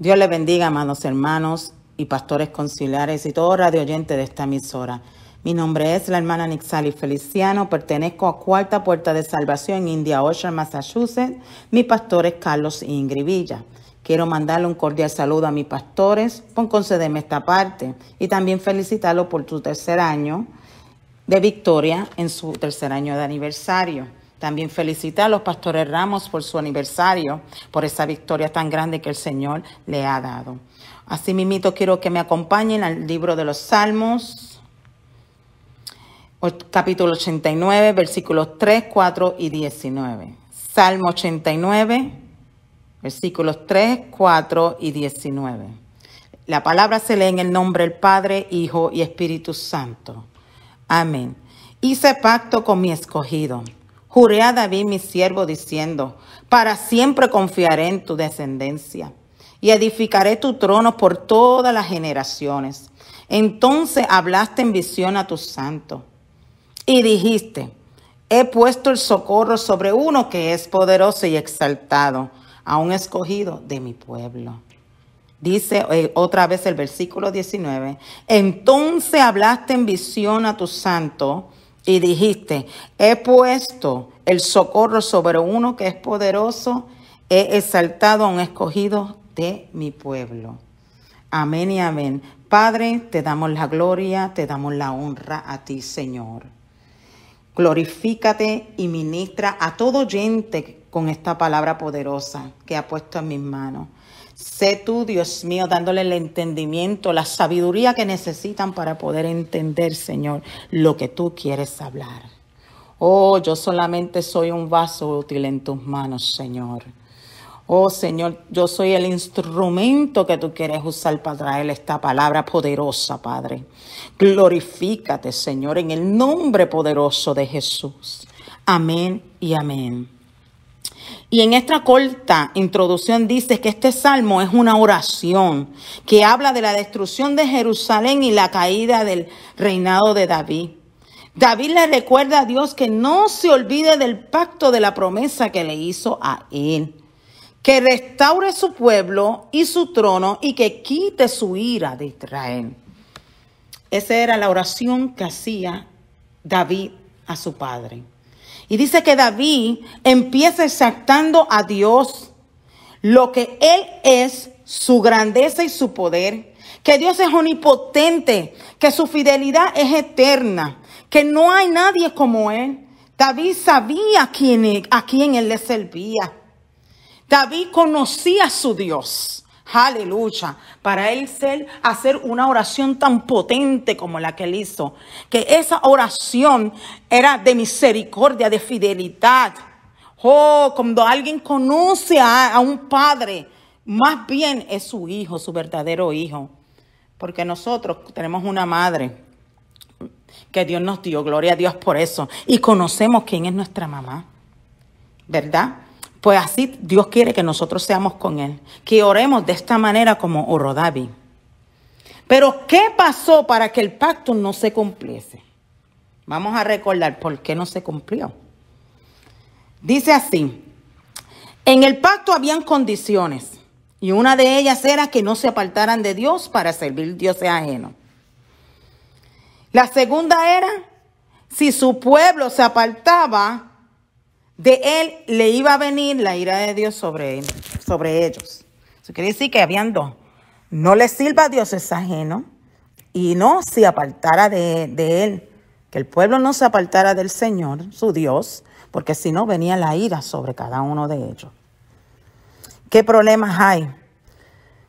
Dios le bendiga, amados hermanos y pastores conciliares y todo radio oyente de esta emisora. Mi nombre es la hermana Nixali Feliciano, pertenezco a Cuarta Puerta de Salvación India Ocean, Massachusetts. Mi pastor es Carlos e Ingrid Villa. Quiero mandarle un cordial saludo a mis pastores por concederme esta parte y también felicitarlo por su tercer año de victoria en su tercer año de aniversario. También felicitar a los pastores Ramos por su aniversario, por esa victoria tan grande que el Señor le ha dado. Así Asimismo, quiero que me acompañen al libro de los Salmos, capítulo 89, versículos 3, 4 y 19. Salmo 89, versículos 3, 4 y 19. La palabra se lee en el nombre del Padre, Hijo y Espíritu Santo. Amén. Hice pacto con mi escogido Juré a David mi siervo diciendo, para siempre confiaré en tu descendencia y edificaré tu trono por todas las generaciones. Entonces hablaste en visión a tu santo y dijiste, he puesto el socorro sobre uno que es poderoso y exaltado, a un escogido de mi pueblo. Dice eh, otra vez el versículo 19, entonces hablaste en visión a tu santo y dijiste, he puesto el socorro sobre uno que es poderoso, he exaltado a un escogido de mi pueblo. Amén y amén. Padre, te damos la gloria, te damos la honra a ti, Señor. Glorifícate y ministra a todo oyente con esta palabra poderosa que ha puesto en mis manos. Sé tú, Dios mío, dándole el entendimiento, la sabiduría que necesitan para poder entender, Señor, lo que tú quieres hablar. Oh, yo solamente soy un vaso útil en tus manos, Señor. Oh Señor, yo soy el instrumento que tú quieres usar para traer esta palabra poderosa, Padre. Glorifícate, Señor, en el nombre poderoso de Jesús. Amén y amén. Y en esta corta introducción dice que este salmo es una oración que habla de la destrucción de Jerusalén y la caída del reinado de David. David le recuerda a Dios que no se olvide del pacto de la promesa que le hizo a él, que restaure su pueblo y su trono y que quite su ira de Israel. Esa era la oración que hacía David a su padre. Y dice que David empieza exaltando a Dios, lo que Él es, su grandeza y su poder, que Dios es omnipotente, que su fidelidad es eterna, que no hay nadie como Él. David sabía quién, e, a quién Él le servía. David conocía a su Dios. Aleluya. Para él ser, hacer una oración tan potente como la que él hizo. Que esa oración era de misericordia, de fidelidad. Oh, cuando alguien conoce a, a un padre, más bien es su hijo, su verdadero hijo. Porque nosotros tenemos una madre que Dios nos dio, gloria a Dios por eso. Y conocemos quién es nuestra mamá, ¿verdad? Pues así Dios quiere que nosotros seamos con Él, que oremos de esta manera como Orodabi. Pero ¿qué pasó para que el pacto no se cumpliese? Vamos a recordar por qué no se cumplió. Dice así, en el pacto habían condiciones y una de ellas era que no se apartaran de Dios para servir dioses ajenos. La segunda era, si su pueblo se apartaba, de él le iba a venir la ira de Dios sobre, sobre ellos. Eso quiere decir que habían dos. No le sirva a Dios es ajeno y no se apartara de, de él. Que el pueblo no se apartara del Señor, su Dios, porque si no venía la ira sobre cada uno de ellos. ¿Qué problemas hay?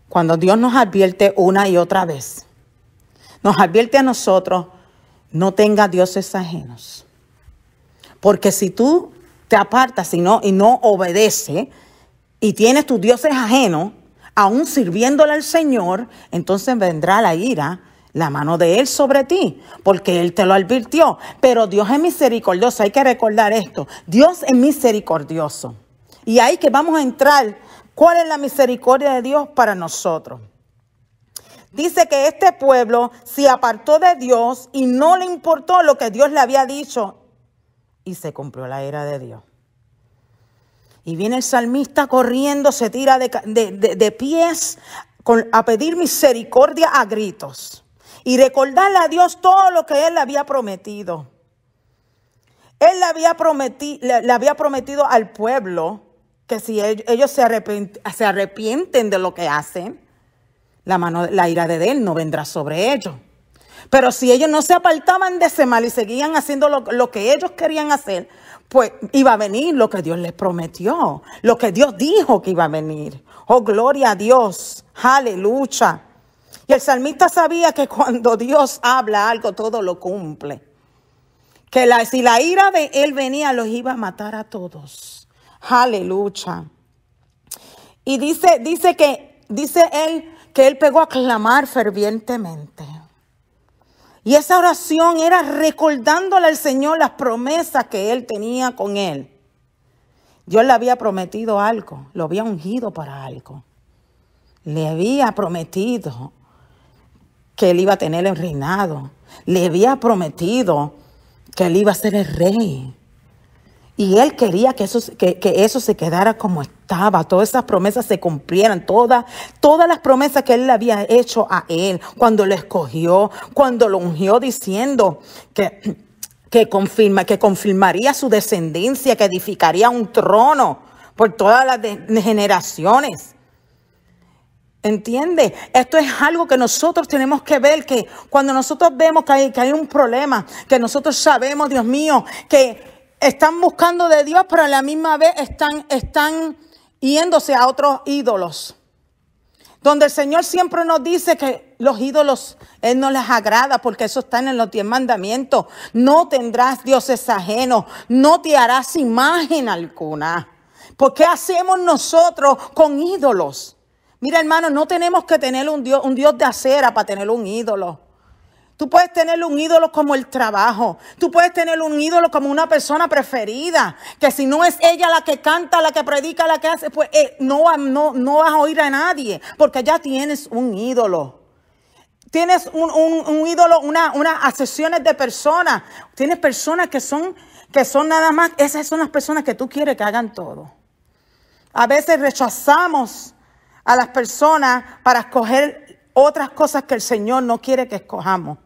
Cuando Dios nos advierte una y otra vez, nos advierte a nosotros, no tenga dioses ajenos. Porque si tú te apartas y no, y no obedece y tienes tus dioses ajenos, aún sirviéndole al Señor, entonces vendrá la ira, la mano de Él sobre ti, porque Él te lo advirtió. Pero Dios es misericordioso, hay que recordar esto, Dios es misericordioso. Y ahí que vamos a entrar, ¿cuál es la misericordia de Dios para nosotros? Dice que este pueblo se apartó de Dios y no le importó lo que Dios le había dicho y se cumplió la ira de Dios. Y viene el salmista corriendo, se tira de, pies a pedir misericordia a gritos y recordarle a Dios todo lo que él le había prometido. Él le había, le, había prometido al pueblo que si ellos, se, arrepienten, se, arrepienten de lo que hacen, la, mano, la ira de él no vendrá sobre ellos. Pero si ellos no se apartaban de ese mal y seguían haciendo lo, que ellos querían hacer, pues iba a venir lo que Dios les prometió, lo que Dios dijo que iba a venir. Oh, gloria a Dios, aleluya. Y el salmista sabía que cuando Dios habla algo, todo lo cumple. Que si la ira de él venía, los iba a matar a todos. Aleluya. Y dice, dice que, dice él, que él pegó a clamar fervientemente. Y esa oración era recordándole al Señor las promesas que él tenía con él. Dios le había prometido algo, lo había ungido para algo. Le había prometido que él iba a tener el reinado. Le había prometido que él iba a ser el rey. Y él quería que eso, eso se quedara como estaba, todas esas promesas se cumplieran, todas, todas las promesas que él le había hecho a él cuando lo escogió, cuando lo ungió diciendo que, que, confirma, que confirmaría su descendencia, que edificaría un trono por todas las generaciones. ¿Entiende? Esto es algo que nosotros tenemos que ver, que cuando nosotros vemos que hay, que hay un problema, que nosotros sabemos, Dios mío, que están buscando de Dios, pero a la misma vez están, están yéndose a otros ídolos. Donde el Señor siempre nos dice que los ídolos, Él no les agrada porque eso está en los diez mandamientos. No tendrás dioses ajenos, no te harás imagen alguna. ¿Por qué hacemos nosotros con ídolos? Mira hermano, no tenemos que tener un Dios, un Dios de acera para tener un ídolo. Tú puedes tener un ídolo como el trabajo. Tú puedes tener un ídolo como una persona preferida. Que si no es ella la que canta, la que predica, la que hace, pues eh, no, no, no vas a oír a nadie. Porque ya tienes un ídolo. Tienes un, ídolo, unas asesiones de personas. Tienes personas que son, que son nada más, esas son las personas que tú quieres que hagan todo. A veces rechazamos a las personas para escoger otras cosas que el Señor no quiere que escojamos.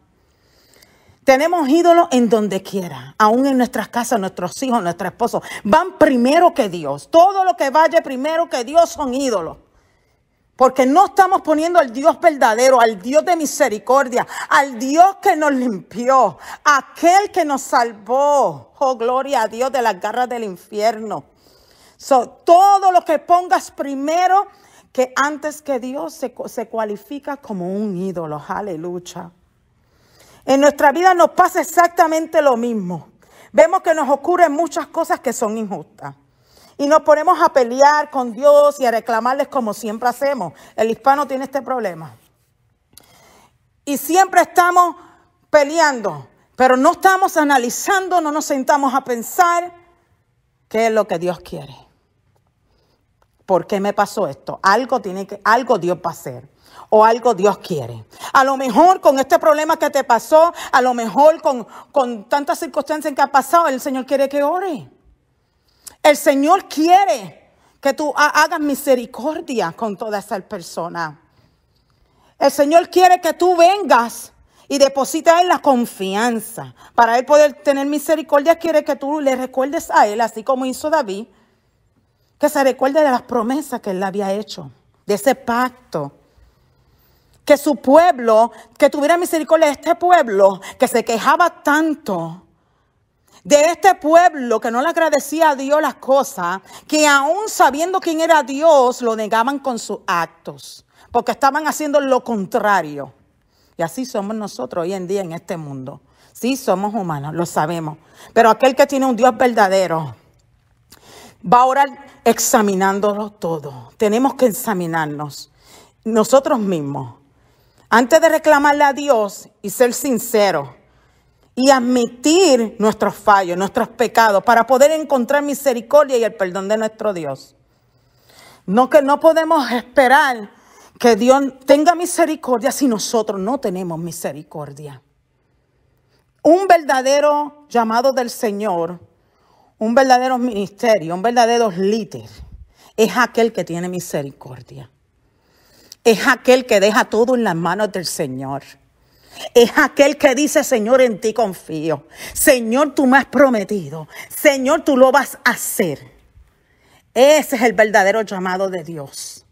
Tenemos ídolos en donde quiera, aún en nuestras casas, nuestros hijos, nuestro esposo Van primero que Dios. Todo lo que vaya primero que Dios son ídolos. Porque no estamos poniendo al Dios verdadero, al Dios de misericordia, al Dios que nos limpió, aquel que nos salvó. Oh, gloria a Dios de las garras del infierno. todo lo que pongas primero, que antes que Dios se, se cualifica como un ídolo. Aleluya. En nuestra vida nos pasa exactamente lo mismo. Vemos que nos ocurren muchas cosas que son injustas. Y nos ponemos a pelear con Dios y a reclamarles como siempre hacemos. El hispano tiene este problema. Y siempre estamos peleando, pero no estamos analizando, no nos sentamos a pensar qué es lo que Dios quiere. ¿Por qué me pasó esto? Algo, tiene que, algo Dios va a hacer o algo Dios quiere. A lo mejor con este problema que te pasó, a lo mejor con, con tantas circunstancias que ha pasado, el Señor quiere que ore. El Señor quiere que tú hagas misericordia con toda esa persona. El Señor quiere que tú vengas y deposites en la confianza. Para Él poder tener misericordia, quiere que tú le recuerdes a Él, así como hizo David que se recuerde de las promesas que él había hecho, de ese pacto. Que su pueblo, que tuviera misericordia de este pueblo que se quejaba tanto, de este pueblo que no le agradecía a Dios las cosas, que aún sabiendo quién era Dios, lo negaban con sus actos, porque estaban haciendo lo contrario. Y así somos nosotros hoy en día en este mundo. Sí, somos humanos, lo sabemos. Pero aquel que tiene un Dios verdadero va a orar examinándolo todo. Tenemos que examinarnos nosotros mismos. Antes de reclamarle a Dios y ser sinceros y admitir nuestros fallos, nuestros pecados, para poder encontrar misericordia y el perdón de nuestro Dios. No que no podemos esperar que Dios tenga misericordia si nosotros no tenemos misericordia. Un verdadero llamado del Señor un verdadero ministerio, un verdadero líder, es aquel que tiene misericordia. Es aquel que deja todo en las manos del Señor. Es aquel que dice, Señor, en ti confío. Señor, tú me has prometido. Señor, tú lo vas a hacer. Ese es el verdadero llamado de Dios.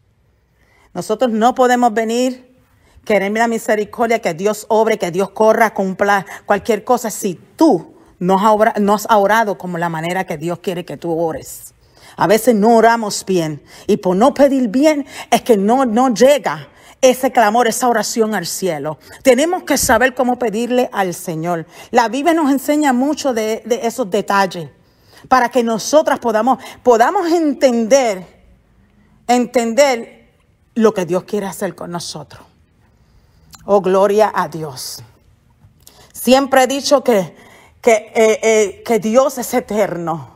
Nosotros no podemos venir, querer la misericordia, que Dios obre, que Dios corra, cumpla cualquier cosa, si tú no has, orado, como la manera que Dios quiere que tú ores. A veces no oramos bien y por no pedir bien es que no, no llega ese clamor, esa oración al cielo. Tenemos que saber cómo pedirle al Señor. La Biblia nos enseña mucho de, de esos detalles para que nosotras podamos, podamos entender, entender lo que Dios quiere hacer con nosotros. Oh, gloria a Dios. Siempre he dicho que eh, eh, que, Dios es eterno,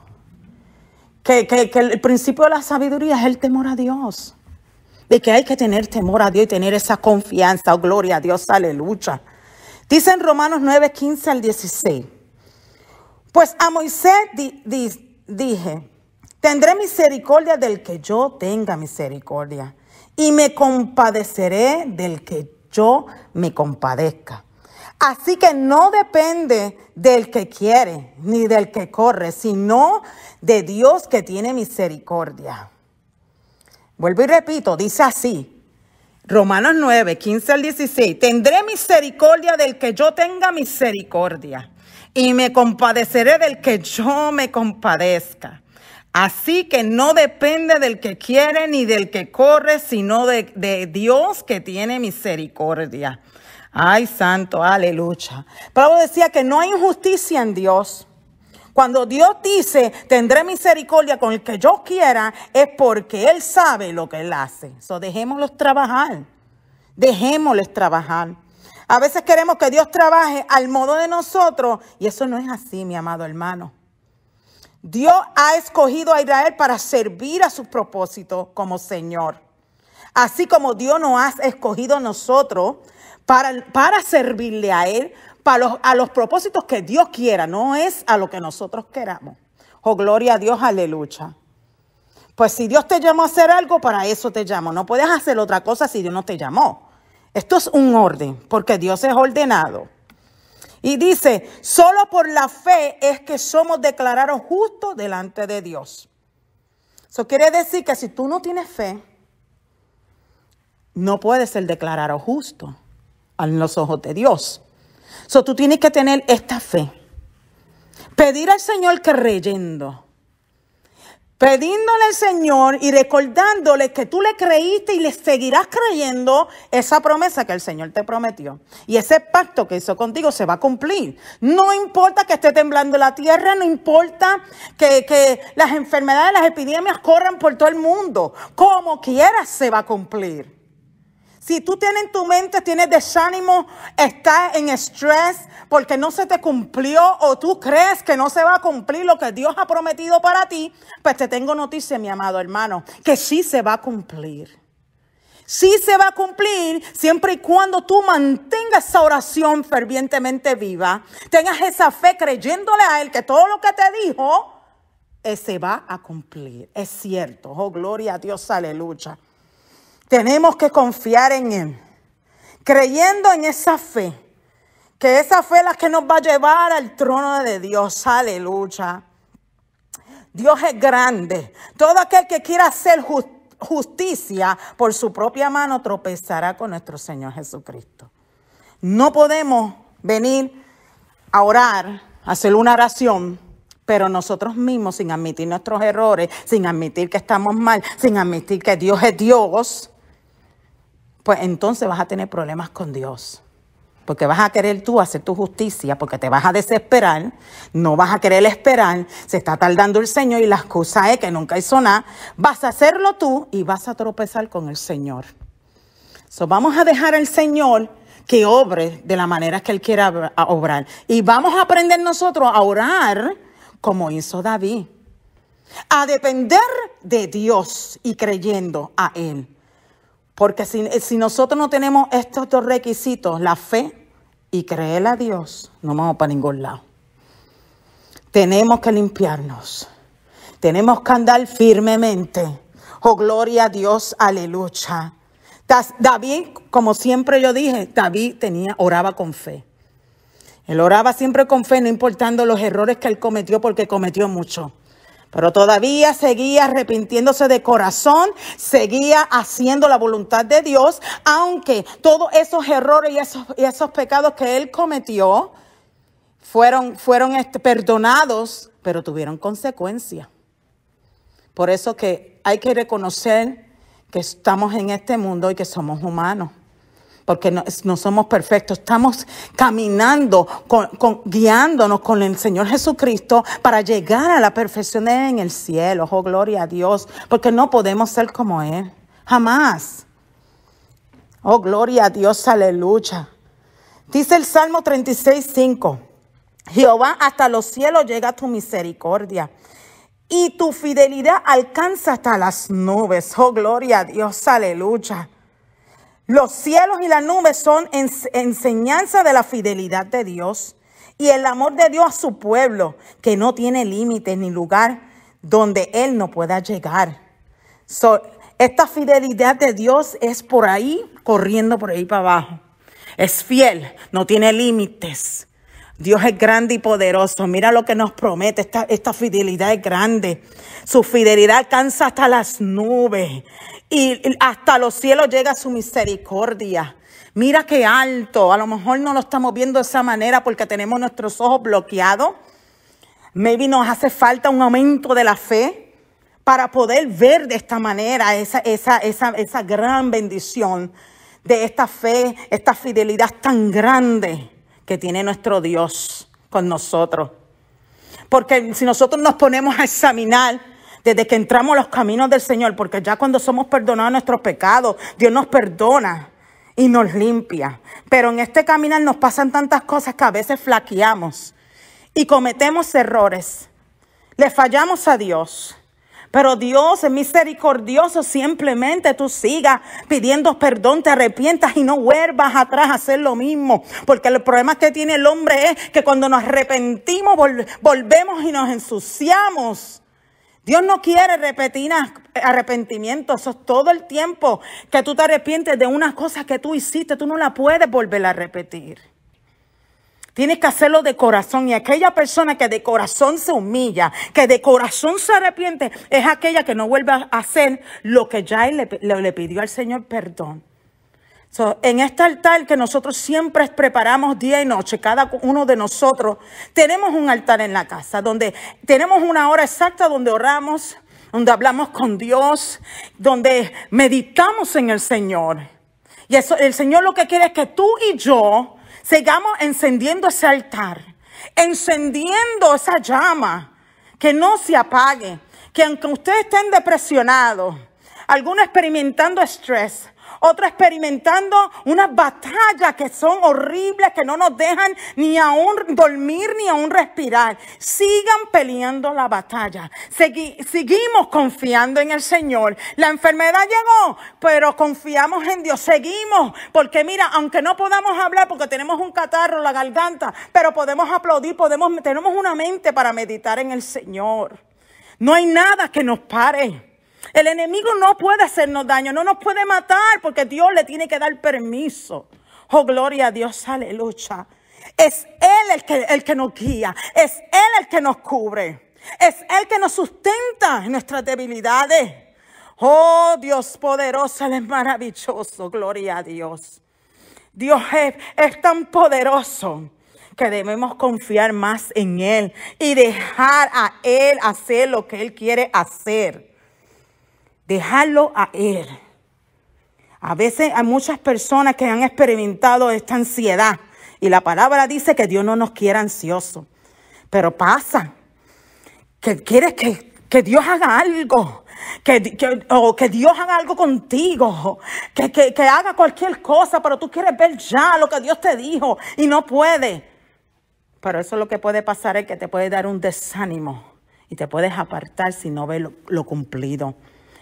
que, el principio de la sabiduría es el temor a Dios, de que hay que tener temor a Dios y tener esa confianza, o oh, gloria a Dios, aleluya. Dice en Romanos 9, 15 al 16, pues a Moisés dije, tendré misericordia del que yo tenga misericordia y me compadeceré del que yo me compadezca. Así que no depende del que quiere ni del que corre, sino de Dios que tiene misericordia. Vuelvo y repito, dice así. Romanos 9, 15 al 16, tendré misericordia del que yo tenga misericordia y me compadeceré del que yo me compadezca. Así que no depende del que quiere ni del que corre, sino de, de Dios que tiene misericordia. Ay, santo, aleluya. Pablo decía que no hay injusticia en Dios. Cuando Dios dice, tendré misericordia con el que yo quiera, es porque Él sabe lo que Él hace. So, dejémoslos trabajar. Dejémosles trabajar. A veces queremos que Dios trabaje al modo de nosotros y eso no es así, mi amado hermano. Dios ha escogido a Israel para servir a sus propósitos como Señor. Así como Dios nos ha escogido a nosotros para, servirle a Él, para los, a los propósitos que Dios quiera, no es a lo que nosotros queramos. Oh, gloria a Dios, aleluya. Pues si Dios te llamó a hacer algo, para eso te llamó. No puedes hacer otra cosa si Dios no te llamó. Esto es un orden, porque Dios es ordenado. Y dice, solo por la fe es que somos declarados justos delante de Dios. Eso quiere decir que si tú no tienes fe, no puedes ser declarado justo en los ojos de Dios. So, tú tienes que tener esta fe. Pedir al Señor que reyendo. al Señor y recordándole que tú le creíste y le seguirás creyendo esa promesa que el Señor te prometió. Y ese pacto que hizo contigo se va a cumplir. No importa que esté temblando la tierra, no importa que, que las enfermedades, las epidemias corran por todo el mundo. Como quieras se va a cumplir. Si tú tienes en tu mente, tienes desánimo, estás en estrés porque no se te cumplió o tú crees que no se va a cumplir lo que Dios ha prometido para ti, pues te tengo noticia, mi amado hermano, que sí se va a cumplir. Sí se va a cumplir siempre y cuando tú mantengas esa oración fervientemente viva, tengas esa fe creyéndole a Él que todo lo que te dijo eh, se va a cumplir. Es cierto. Oh, gloria a Dios, aleluya. Tenemos que confiar en Él, creyendo en esa fe, que esa fe es la que nos va a llevar al trono de Dios. Aleluya. Dios es grande. Todo aquel que quiera hacer justicia por su propia mano tropezará con nuestro Señor Jesucristo. No podemos venir a orar, hacer una oración pero nosotros mismos, sin admitir nuestros errores, sin admitir que estamos mal, sin admitir que Dios es Dios, pues entonces vas a tener problemas con Dios. Porque vas a querer tú hacer tu justicia, porque te vas a desesperar, no vas a querer esperar, se está tardando el Señor y la excusa es que nunca hizo nada. Vas a hacerlo tú y vas a tropezar con el Señor. So, vamos a dejar al Señor que obre de la manera que Él quiera obrar. Y vamos a aprender nosotros a orar como hizo David. A depender de Dios y creyendo a Él. Porque eh, si, nosotros no tenemos estos dos requisitos, la fe y creer a Dios, no vamos para ningún lado. Tenemos que limpiarnos. Tenemos que andar firmemente. Oh, gloria a Dios, aleluya. David, como siempre yo dije, David tenía, oraba con fe. Él oraba siempre con fe, no importando los errores que él cometió, porque cometió mucho. Pero todavía seguía arrepintiéndose de corazón, seguía haciendo la voluntad de Dios, aunque todos esos errores y esos, pecados que él cometió fueron, fueron este, perdonados, pero tuvieron consecuencia. Por eso que hay que reconocer que estamos en este mundo y que somos humanos porque no, somos perfectos. Estamos caminando, guiándonos con el Señor Jesucristo para llegar a la perfección en el cielo. Oh, gloria a Dios, porque no podemos ser como Él, jamás. Oh, gloria a Dios, aleluya. Dice el Salmo 36.5, Jehová, hasta los cielos llega tu misericordia. Y tu fidelidad alcanza hasta las nubes. Oh, gloria a Dios, aleluya. Los cielos y las nubes son enseñanza de la fidelidad de Dios y el amor de Dios a su pueblo, que no tiene límites ni lugar donde Él no pueda llegar. esta fidelidad de Dios es por ahí, corriendo por ahí para abajo. Es fiel, no tiene límites. Dios es grande y poderoso. Mira lo que nos promete. Esta, esta, fidelidad es grande. Su fidelidad alcanza hasta las nubes y hasta los cielos llega su misericordia. Mira qué alto, a lo mejor no lo estamos viendo de esa manera porque tenemos nuestros ojos bloqueados. Maybe nos hace falta un aumento de la fe para poder ver de esta manera esa, esa gran bendición de esta fe, esta fidelidad tan grande que tiene nuestro Dios con nosotros. Porque si nosotros nos ponemos a examinar, desde que entramos en los caminos del Señor, porque ya cuando somos perdonados nuestros pecados, Dios nos perdona y nos limpia. Pero en este caminar nos pasan tantas cosas que a veces flaqueamos y cometemos errores. Le fallamos a Dios. Pero Dios es misericordioso, simplemente tú sigas pidiendo perdón, te arrepientas y no vuelvas atrás a hacer lo mismo. Porque el problema que tiene el hombre es que cuando nos arrepentimos volvemos y nos ensuciamos Dios no quiere repetir arrepentimientos Eso es todo el tiempo que tú te arrepientes de unas cosas que tú hiciste. Tú no la puedes volver a repetir. Tienes que hacerlo de corazón. Y aquella persona que de corazón se humilla, que de corazón se arrepiente, es aquella que no vuelve a hacer lo que ya le pidió al Señor perdón en este altar que nosotros siempre preparamos día y noche, cada uno de nosotros, tenemos un altar en la casa donde tenemos una hora exacta donde oramos, donde hablamos con Dios, donde meditamos en el Señor. Y el Señor lo que quiere es que tú y yo sigamos encendiendo ese altar, encendiendo esa llama, que no se apague, que aunque ustedes estén depresionados, algunos experimentando estrés, otra experimentando una batalla que son horribles, que no nos dejan ni aún dormir ni aún respirar. Sigan peleando la batalla. seguimos confiando en el Señor. La enfermedad llegó, pero confiamos en Dios. Seguimos, porque mira, aunque no podamos hablar porque tenemos un catarro, la garganta, pero podemos aplaudir, podemos, tenemos una mente para meditar en el Señor. No hay nada que nos pare. El enemigo no puede hacernos daño, no nos puede matar porque Dios le tiene que dar permiso. Oh, gloria a Dios, aleluya. Es Él el que, el que nos guía, es Él el que nos cubre, es Él que nos sustenta en nuestras debilidades. Oh, Dios poderoso, Él es maravilloso, gloria a Dios. Dios es tan poderoso que debemos confiar más en Él y dejar a Él hacer lo que Él quiere hacer. Dejarlo a Él. A veces hay muchas personas que han experimentado esta ansiedad y la palabra dice que Dios no nos quiere ansiosos. Pero pasa que quieres que, Dios haga algo. Que, o que Dios haga algo contigo, que, haga cualquier cosa, pero tú quieres ver ya lo que Dios te dijo y no puede. Pero eso es lo que puede pasar, es que te puede dar un desánimo y te puedes apartar si no ves lo cumplido.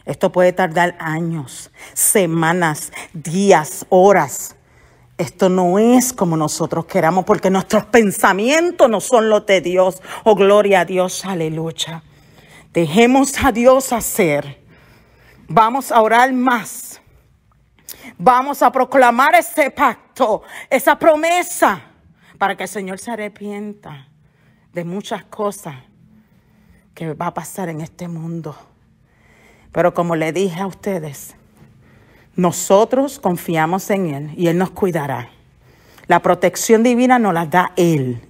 Esto puede tardar años, semanas, días, horas. Esto no es como nosotros queramos porque nuestros pensamientos no son los de Dios. Oh, gloria a Dios, aleluya. Dejemos a Dios hacer. Vamos a orar más. Vamos a proclamar ese pacto, esa promesa, para que el Señor se arrepienta de muchas cosas que va a pasar en este mundo. Pero como le dije a ustedes, nosotros confiamos en Él y Él nos cuidará. La protección divina nos la da Él.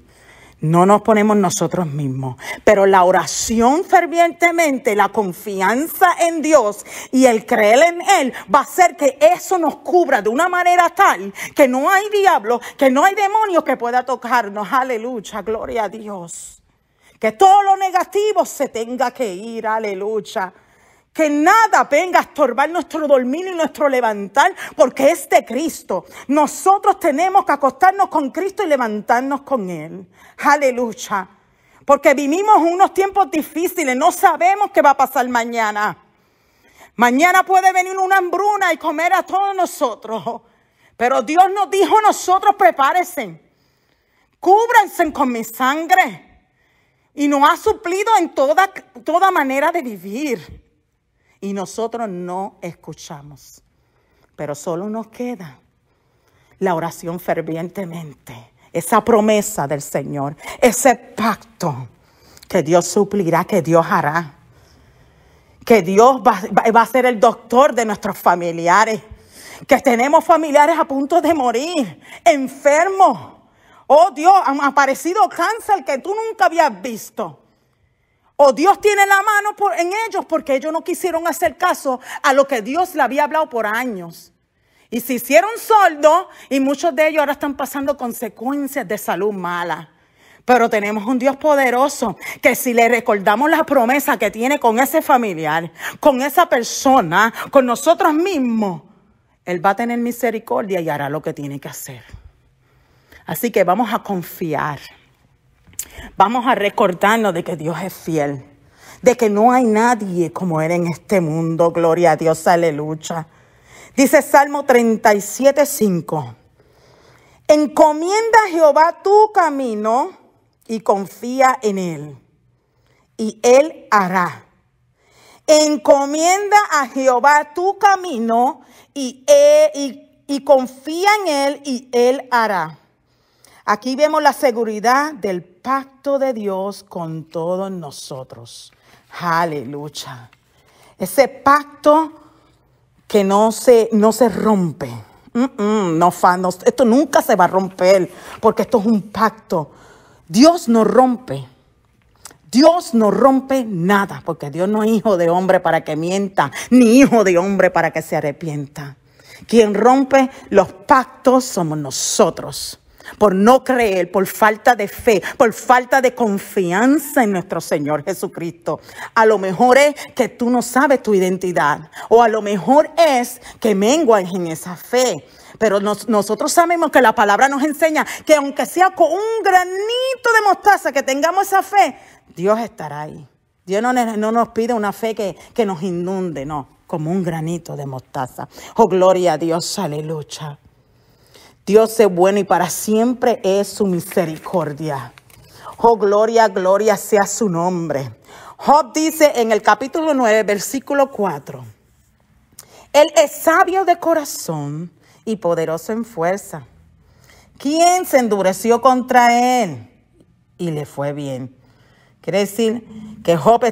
No nos ponemos nosotros mismos, pero la oración fervientemente, la confianza en Dios y el creer en Él va a hacer que eso nos cubra de una manera tal que no hay diablo, que no hay demonio que pueda tocarnos. Aleluya, gloria a Dios. Que todo lo negativo se tenga que ir, aleluya. Que nada venga a estorbar nuestro dormir y nuestro levantar, porque es de Cristo. Nosotros tenemos que acostarnos con Cristo y levantarnos con Él. Aleluya. Porque vivimos unos tiempos difíciles, no sabemos qué va a pasar mañana. Mañana puede venir una hambruna y comer a todos nosotros. Pero Dios nos dijo nosotros, prepárense, cúbranse con mi sangre. Y nos ha suplido en toda, toda manera de vivir y nosotros no escuchamos. Pero solo nos queda la oración fervientemente, esa promesa del Señor, ese pacto que Dios suplirá, que Dios hará, que Dios va, a ser el doctor de nuestros familiares, que tenemos familiares a punto de morir, enfermos. Oh Dios, han aparecido cáncer que tú nunca habías visto o Dios tiene la mano en ellos porque ellos no quisieron hacer caso a lo que Dios le había hablado por años. Y se hicieron sordos y muchos de ellos ahora están pasando consecuencias de salud mala. Pero tenemos un Dios poderoso que si le recordamos la promesa que tiene con ese familiar, con esa persona, con nosotros mismos, Él va a tener misericordia y hará lo que tiene que hacer. Así que vamos a confiar. Vamos a recordarnos de que Dios es fiel, de que no hay nadie como Él en este mundo. Gloria a Dios, aleluya. Dice Salmo 37, 5. Encomienda a Jehová tu camino y confía en Él, y Él hará. Encomienda a Jehová tu camino y, e, y confía en Él, y Él hará. Aquí vemos la seguridad del pacto de Dios con todos nosotros. Aleluya. Ese pacto que no se, no se rompe. no, esto nunca se va a romper porque esto es un pacto. Dios no rompe. Dios no rompe nada, porque Dios no es hijo de hombre para que mienta, ni hijo de hombre para que se arrepienta. Quien rompe los pactos somos nosotros por no creer, por falta de fe, por falta de confianza en nuestro Señor Jesucristo. A lo mejor es que tú no sabes tu identidad o a lo mejor es que menguas en esa fe. Pero nosotros sabemos que la palabra nos enseña que aunque sea con un granito de mostaza que tengamos esa fe, Dios estará ahí. Dios no, nos pide una fe que, que nos inunde, no, como un granito de mostaza. Oh, gloria a Dios, aleluya. Dios es bueno y para siempre es su misericordia. Oh, gloria, gloria sea su nombre. Job dice en el capítulo 9, versículo 4, Él es sabio de corazón y poderoso en fuerza. ¿Quién se endureció contra Él? Y le fue bien. Quiere decir que Job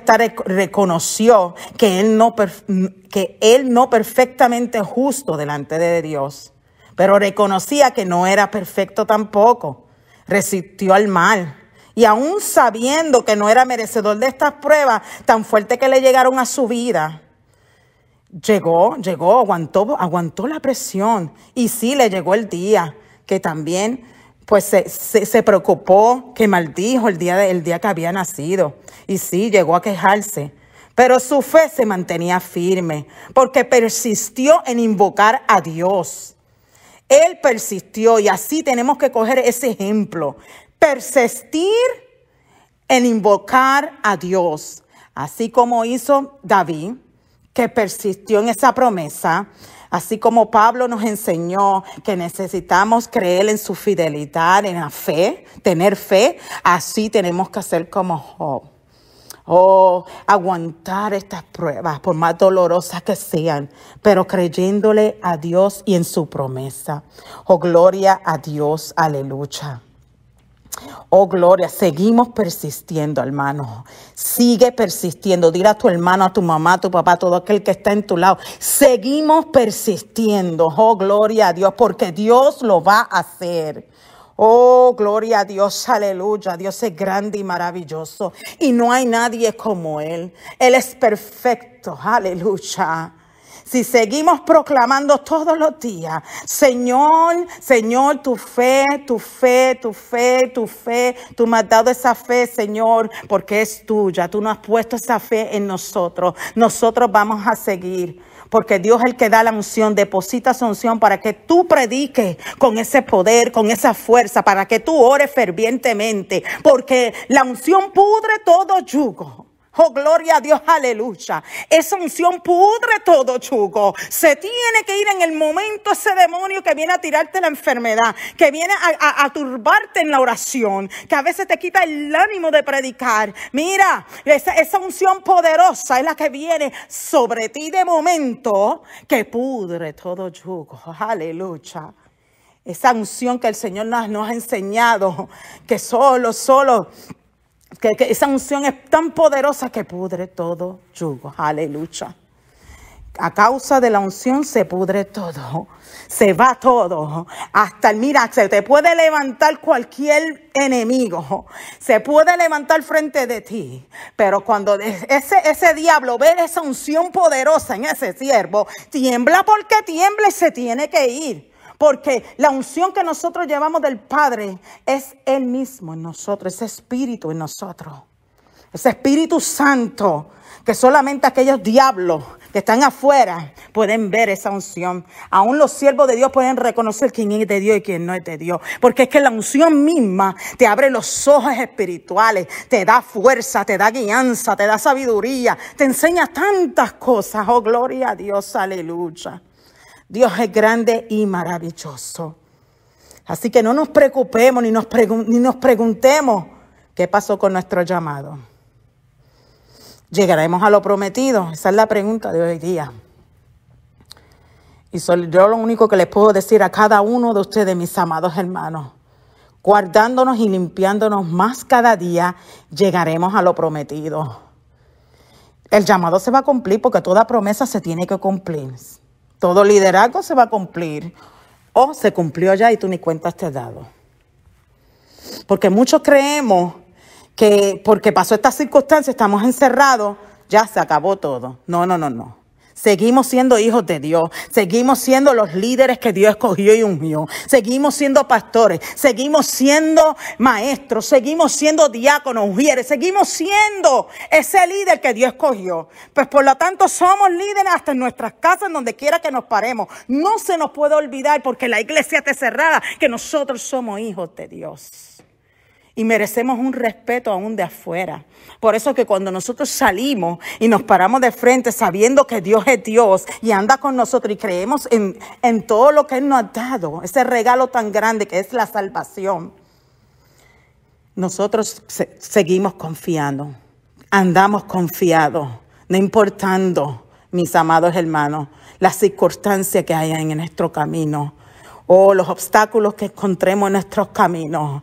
reconoció que él, no que él no perfectamente justo delante de Dios pero reconocía que no era perfecto tampoco. Resistió al mal. Y aún sabiendo que no era merecedor de estas pruebas tan fuertes que le llegaron a su vida, llegó, llegó, aguantó, aguantó la presión. Y sí, le llegó el día que también pues se, preocupó, que maldijo el día, el día que había nacido. Y sí, llegó a quejarse. Pero su fe se mantenía firme porque persistió en invocar a Dios. Él persistió y así tenemos que coger ese ejemplo. Persistir en invocar a Dios, así como hizo David, que persistió en esa promesa, así como Pablo nos enseñó que necesitamos creer en su fidelidad, en la fe, tener fe, así tenemos que hacer como Job. Oh, aguantar estas pruebas, por más dolorosas que sean, pero creyéndole a Dios y en su promesa. Oh, gloria a Dios, aleluya. Oh, gloria, seguimos persistiendo, hermano. Sigue persistiendo. Dile a tu hermano, a tu mamá, a tu papá, a todo aquel que está en tu lado. Seguimos persistiendo. Oh, gloria a Dios, porque Dios lo va a hacer. Oh, gloria a Dios, aleluya. Dios es grande y maravilloso. Y no hay nadie como Él. Él es perfecto, aleluya. Si seguimos proclamando todos los días, Señor, Señor, tu fe, tu fe, tu fe, tu fe, tú me has dado esa fe, Señor, porque es tuya, tú nos has puesto esa fe en nosotros, nosotros vamos a seguir porque Dios es el que da la unción, deposita su unción para que tú prediques con ese poder, con esa fuerza, para que tú ores fervientemente, porque la unción pudre todo yugo. Oh, gloria a Dios, aleluya. Esa unción pudre todo, chugo Se tiene que ir en el momento ese demonio que viene a tirarte la enfermedad, que viene a, turbarte en la oración, que a veces te quita el ánimo de predicar. Mira, esa, unción poderosa es la que viene sobre ti de momento, que pudre todo, chuco. Aleluya. Esa unción que el Señor nos, nos ha enseñado, que solo, solo esa unción es tan poderosa que pudre todo yugo. Aleluya. A causa de la unción se pudre todo, se va todo. Hasta el, mira, se te puede levantar cualquier enemigo, se puede levantar frente de ti. Pero cuando ese, ese diablo ve esa unción poderosa en ese siervo, tiembla porque tiembla y se tiene que ir porque la unción que nosotros llevamos del Padre es Él mismo en nosotros, ese espíritu en nosotros, ese espíritu santo que solamente aquellos diablos que están afuera pueden ver esa unción. Aún los siervos de Dios pueden reconocer quién es de Dios y quién no es de Dios. Porque es que la unción misma te abre los ojos espirituales, te da fuerza, te da guianza, te da sabiduría, te enseña tantas cosas. Oh, gloria a Dios, aleluya. Dios es grande y maravilloso. Así que no nos preocupemos ni nos, nos preguntemos qué pasó con nuestro llamado. ¿Llegaremos a lo prometido? Esa es la pregunta de hoy día. Y yo lo único que les puedo decir a cada uno de ustedes, mis amados hermanos, guardándonos y limpiándonos más cada día, llegaremos a lo prometido. El llamado se va a cumplir porque toda promesa se tiene que cumplir. Todo liderazgo se va a cumplir o se cumplió ya y tú ni cuentas te dado. Porque muchos creemos que porque pasó esta circunstancia, estamos encerrados, ya se acabó todo. No, no, no, no. Seguimos siendo hijos de Dios, seguimos siendo los líderes que Dios escogió y unió, seguimos siendo pastores, seguimos siendo maestros, seguimos siendo diáconos, mujeres, seguimos siendo ese líder que Dios escogió. Pues por lo tanto somos líderes hasta en nuestras casas, donde quiera que nos paremos. No se nos puede olvidar porque la iglesia está cerrada, que nosotros somos hijos de Dios y merecemos un respeto aún de afuera. Por eso que cuando nosotros salimos y nos paramos de frente sabiendo que Dios es Dios y anda con nosotros y creemos en, todo lo que Él nos ha dado, ese regalo tan grande que es la salvación, nosotros seguimos confiando, andamos confiados, no importando, mis amados hermanos, las circunstancias que hayan en nuestro camino Oh, los obstáculos que encontremos en nuestros caminos.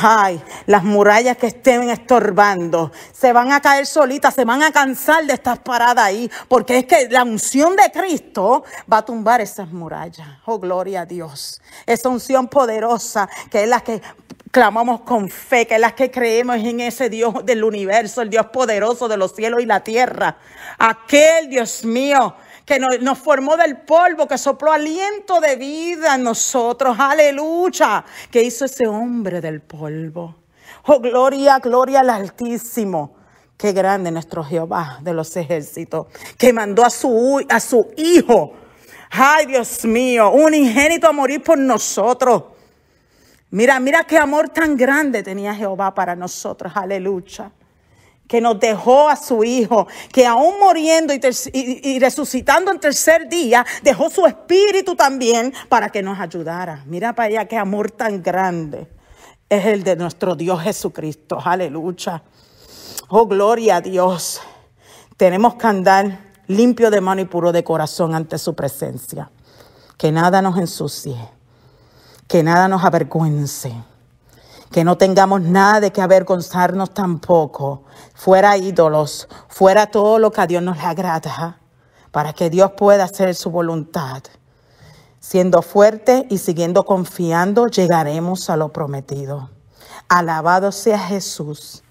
Ay, las murallas que estén estorbando, se van a caer solitas, se van a cansar de estar paradas ahí, porque es que la unción de Cristo va a tumbar esas murallas. Oh, gloria a Dios. Esa unción poderosa que es la que clamamos con fe, que es la que creemos en ese Dios del universo, el Dios poderoso de los cielos y la tierra. Aquel Dios mío que nos, formó del polvo, que sopló aliento de vida en nosotros. Aleluya, que hizo ese hombre del polvo. Oh, gloria, gloria al Altísimo. Qué grande nuestro Jehová de los ejércitos, que mandó a su, a su hijo. Ay, Dios mío, un ingénito a morir por nosotros. Mira, mira qué amor tan grande tenía Jehová para nosotros. Aleluya que nos dejó a su Hijo, que aún muriendo y, resucitando en tercer día, dejó su Espíritu también para que nos ayudara. Mira para allá qué amor tan grande es el de nuestro Dios Jesucristo. Aleluya. Oh, gloria a Dios. Tenemos que andar limpio de mano y puro de corazón ante su presencia. Que nada nos ensucie, que nada nos avergüence, que no tengamos nada de que avergonzarnos tampoco fuera ídolos, fuera todo lo que a Dios nos le agrada, para que Dios pueda hacer su voluntad. Siendo fuerte y siguiendo confiando, llegaremos a lo prometido. Alabado sea Jesús,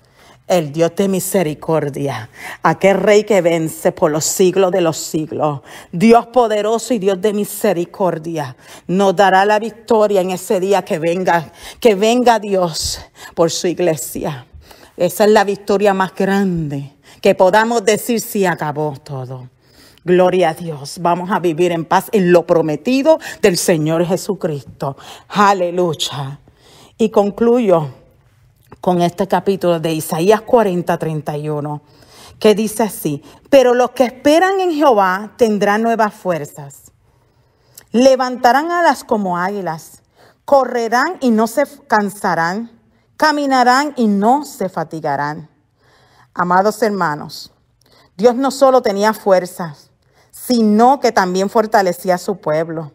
el Dios de misericordia, aquel Rey que vence por los siglos de los siglos. Dios poderoso y Dios de misericordia, nos dará la victoria en ese día que venga, que venga Dios por su iglesia. Esa es la victoria más grande, que podamos decir si acabó todo. Gloria a Dios. Vamos a vivir en paz en lo prometido del Señor Jesucristo. Aleluya. Y concluyo con este capítulo de Isaías 40, 31, que dice así, pero los que esperan en Jehová tendrán nuevas fuerzas, levantarán alas como águilas, correrán y no se cansarán caminarán y no se fatigarán. Amados hermanos, Dios no solo tenía fuerzas, sino que también fortalecía a su pueblo.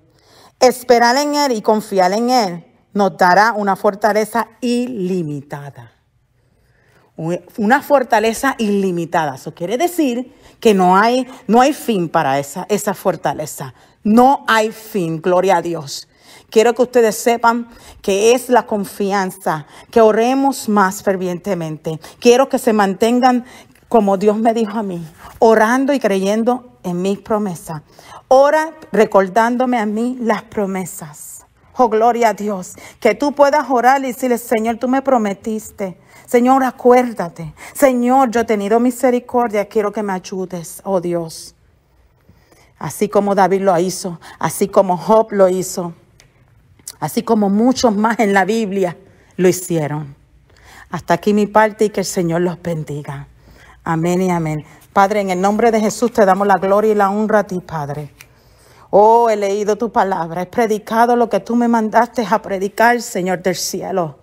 Esperar en Él y confiar en Él nos dará una fortaleza ilimitada. Una fortaleza ilimitada. Eso quiere decir que no hay, no hay fin para esa, esa fortaleza. No hay fin, gloria a Dios. Quiero que ustedes sepan que es la confianza, que oremos más fervientemente. Quiero que se mantengan como Dios me dijo a mí, orando y creyendo en mis promesas. Ora recordándome a mí las promesas. Oh, gloria a Dios. Que tú puedas orar y decirle, Señor, tú me prometiste. Señor, acuérdate. Señor, yo he tenido misericordia. Quiero que me ayudes, oh Dios. Así como David lo hizo, así como Job lo hizo así como muchos más en la Biblia lo hicieron. Hasta aquí mi parte y que el Señor los bendiga. Amén y amén. Padre, en el nombre de Jesús te damos la gloria y la honra a ti, Padre. Oh, he leído tu palabra, he predicado lo que tú me mandaste a predicar, Señor del cielo.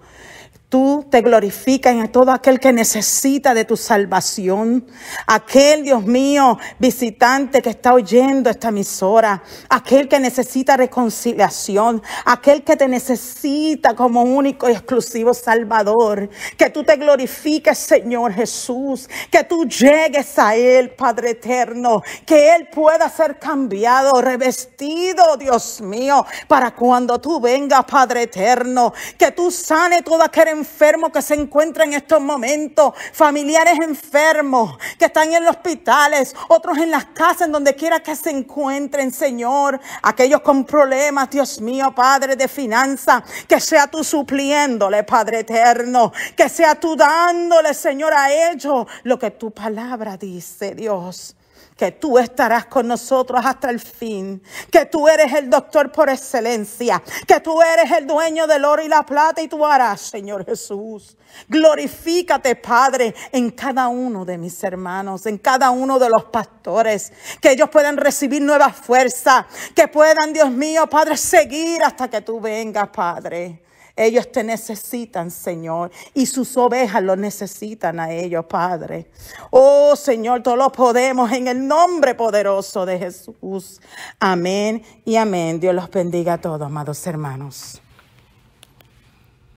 Tú te glorificas en todo aquel que necesita de tu salvación. Aquel, Dios mío, visitante que está oyendo esta misora, Aquel que necesita reconciliación. Aquel que te necesita como único y exclusivo Salvador. Que tú te glorifiques, Señor Jesús. Que tú llegues a Él, Padre eterno. Que Él pueda ser cambiado, revestido, Dios mío, para cuando tú vengas, Padre eterno. Que tú sane toda aquella enfermos que se encuentra en estos momentos, familiares enfermos que están en los hospitales, otros en las casas, en donde quiera que se encuentren, Señor, aquellos con problemas, Dios mío, Padre de finanzas, que sea tú supliéndole, Padre eterno, que sea tú dándole, Señor, a ellos lo que tu palabra dice, Dios que tú estarás con nosotros hasta el fin, que tú eres el doctor por excelencia, que tú eres el dueño del oro y la plata y tú harás, Señor Jesús. Glorifícate, Padre, en cada uno de mis hermanos, en cada uno de los pastores, que ellos puedan recibir nueva fuerza, que puedan, Dios mío, Padre, seguir hasta que tú vengas, Padre. Ellos te necesitan, Señor, y sus ovejas lo necesitan a ellos, Padre. Oh, Señor, todos los podemos en el nombre poderoso de Jesús. Amén y amén. Dios los bendiga a todos, amados hermanos.